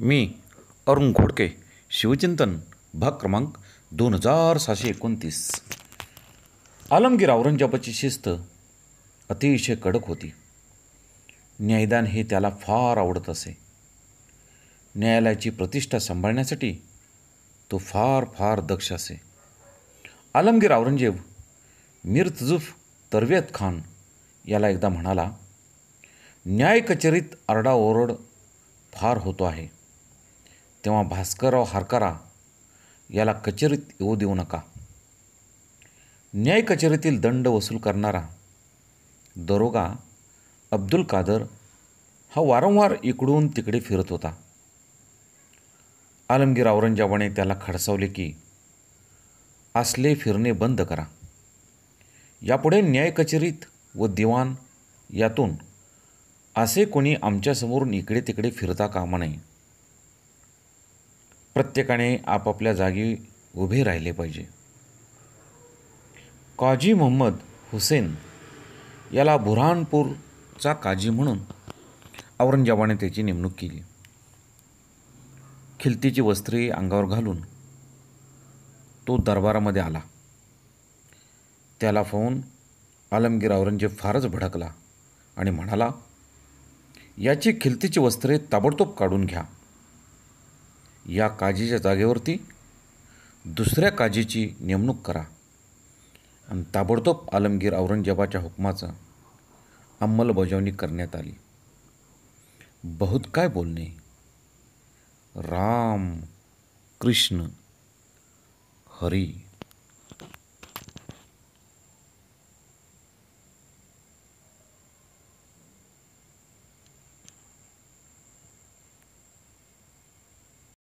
मी अरुण घोडके शिवचिंतन भाग क्रमांक दोन हजार सहाशे एकोणतीस आलमगीर औरंगजेबाची शिस्त अतिशय कडक होती न्यायदान हे त्याला फार आवडत असे न्यायालयाची प्रतिष्ठा सांभाळण्यासाठी तो फार फार दक्ष असे आलमगीर औरंगजेब मीर तजुफ तरवेत खान याला एकदा म्हणाला न्याय कचेरीत आरडाओरड फार होतो आहे तेव्हा भास्करराव हारकारा याला कचेरीत येऊ देऊ नका न्याय कचेरीतील दंड वसूल करणारा दरोगा अब्दुल कादर हा वारंवार इकडून तिकडे फिरत होता आलमगीर औरंगजेबाने त्याला खडसावले की असले फिरणे बंद करा यापुढे न्याय कचेरीत व दिवाण यातून असे कोणी आमच्यासमोरून इकडे तिकडे फिरता कामा नये प्रत्येकाने आपापल्या जागी उभे राहिले पाहिजे काजी मोहम्मद हुसेन याला बुरहानपूरचा काजी म्हणून औरंगजेबाने त्याची नेमणूक केली खिलतीची वस्त्रे अंगावर घालून तो दरबारामध्ये आला त्याला फोन आलमगीर औरंगजेब फारच भडकला आणि म्हणाला याची खिलतीची वस्त्रे ताबडतोब काढून घ्या या काजीच्या जागेवरती दुसऱ्या काजीची नेमणूक करा आणि ताबडतोब आलमगीर औरंगजेबाच्या हुकमाचा अंमलबजावणी करण्यात आली बहुत काय बोलणे राम कृष्ण हरी